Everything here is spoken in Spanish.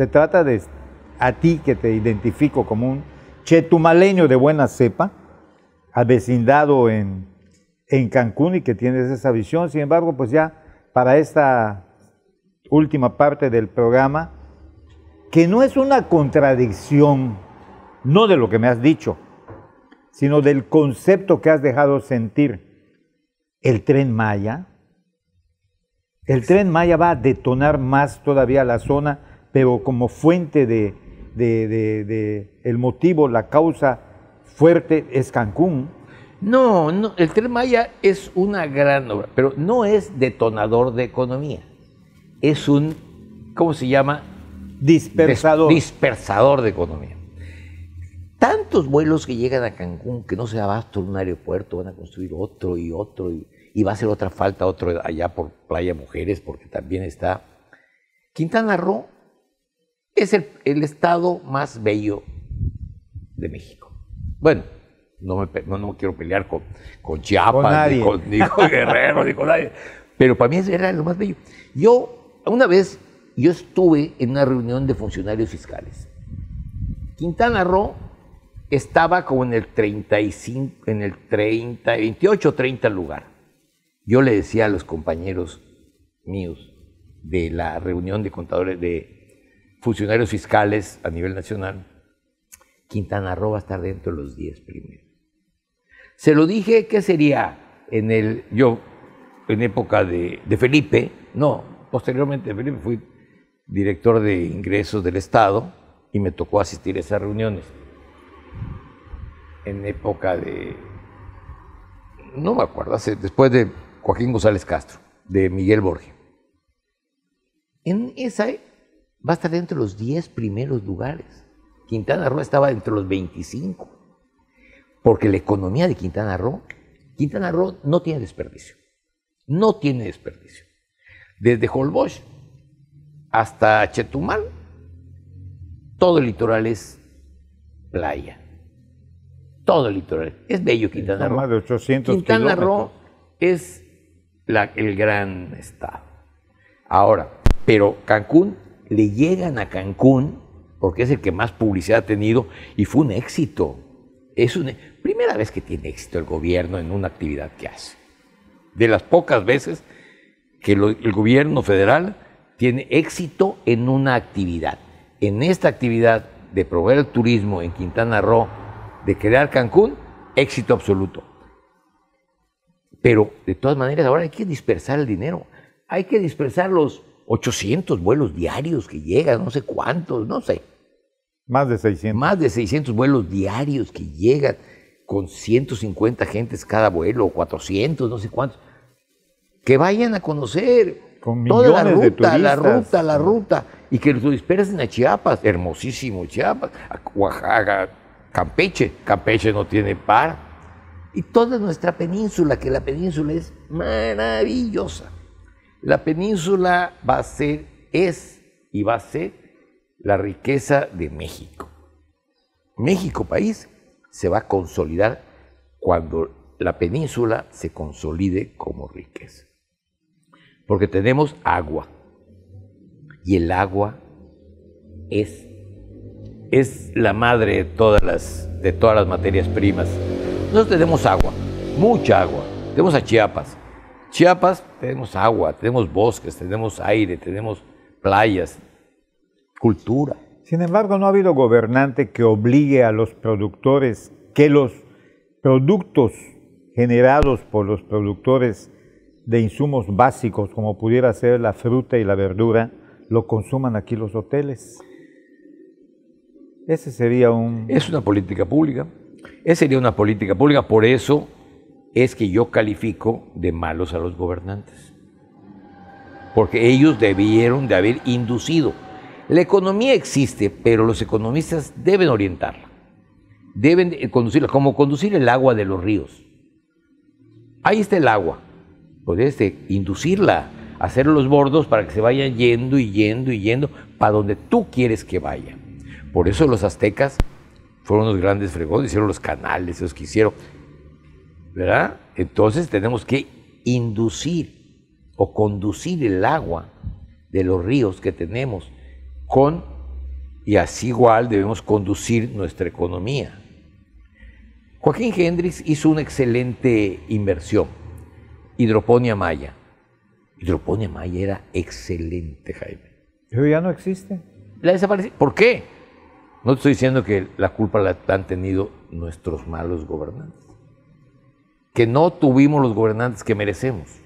Se trata de a ti que te identifico como un chetumaleño de buena cepa, avecindado en, en Cancún y que tienes esa visión. Sin embargo, pues ya para esta última parte del programa, que no es una contradicción, no de lo que me has dicho, sino del concepto que has dejado sentir. El tren Maya, el tren Maya va a detonar más todavía la zona pero como fuente de, el motivo, la causa fuerte es Cancún. No, el Tren Maya es una gran obra, pero no es detonador de economía. Es un, ¿cómo se llama? Dispersador. dispersador de economía. Tantos vuelos que llegan a Cancún que no se abasto un aeropuerto, van a construir otro y otro, y, va a ser otra falta otro allá por Playa Mujeres, porque también está. Quintana Roo es el, estado más bello de México. Bueno, no me, no, quiero pelear con, con Chiapas, ni, con, Guerrero, ni con nadie. Pero para mí era lo más bello. Yo, una vez, yo estuve en una reunión de funcionarios fiscales. Quintana Roo estaba como en el 35, en el 30, 28, 30 lugar. Yo le decía a los compañeros míos de la reunión de contadores de funcionarios fiscales a nivel nacional, Quintana Roo va a estar dentro de los 10 primeros. Se lo dije que sería en el, yo, en época de, Felipe, no, posteriormente Felipe fui director de ingresos del Estado y me tocó asistir a esas reuniones. En época de, no me acuerdo, después de Joaquín González Castro, de Miguel Borges. En esa va a estar dentro de los 10 primeros lugares. Quintana Roo estaba entre los 25, porque la economía de Quintana Roo, Quintana Roo no tiene desperdicio, no tiene desperdicio. Desde Holbox hasta Chetumal, todo el litoral es playa, todo el litoral. Es bello Quintana Roo. Quintana Roo es la, el gran estado. Ahora, pero Cancún le llegan a Cancún, porque es el que más publicidad ha tenido, y fue un éxito. Es una e, primera vez que tiene éxito el gobierno en una actividad que hace. De las pocas veces que el gobierno federal tiene éxito en una actividad. En esta actividad de proveer el turismo en Quintana Roo, de crear Cancún, éxito absoluto. Pero de todas maneras, ahora hay que dispersar el dinero, hay que dispersar los 800 vuelos diarios que llegan, no sé cuántos, no sé. Más de 600. Más de 600 vuelos diarios que llegan con 150 gentes cada vuelo, 400, no sé cuántos. Que vayan a conocer con toda la ruta, la ruta, la ruta, y que los dispersen a Chiapas, hermosísimo Chiapas, a Oaxaca, Campeche, Campeche no tiene par, y toda nuestra península, que la península es maravillosa. La península va a ser, es y va a ser la riqueza de México. México país se va a consolidar cuando la península se consolide como riqueza. Porque tenemos agua. Y el agua es, es la madre de todas, las, de todas las materias primas. Nosotros tenemos agua, mucha agua. Tenemos a Chiapas, Chiapas tenemos agua, tenemos bosques, tenemos aire, tenemos playas, cultura. Sin embargo, no ha habido gobernante que obligue a los productores que los productos generados por los productores de insumos básicos, como pudiera ser la fruta y la verdura, lo consuman aquí los hoteles. Ese sería un... Es una política pública. Esa sería una política pública. Por eso es que yo califico de malos a los gobernantes, porque ellos debieron de haber inducido. La economía existe, pero los economistas deben orientarla, deben conducirla, como conducir el agua de los ríos. Ahí está el agua, pues inducirla, hacer los bordos para que se vayan yendo y yendo y yendo para donde tú quieres que vaya. Por eso los aztecas fueron los grandes fregones, hicieron los canales, esos que hicieron, ¿verdad? Entonces tenemos que inducir o conducir el agua de los ríos que tenemos con, y así igual debemos conducir nuestra economía. Joaquín Hendrix hizo una excelente inversión, Hidroponia maya. Hidroponia maya era excelente, Jaime. Pero ya no existe. La desapareció. ¿Por qué? No te estoy diciendo que la culpa la han tenido nuestros malos gobernantes que no tuvimos los gobernantes que merecemos.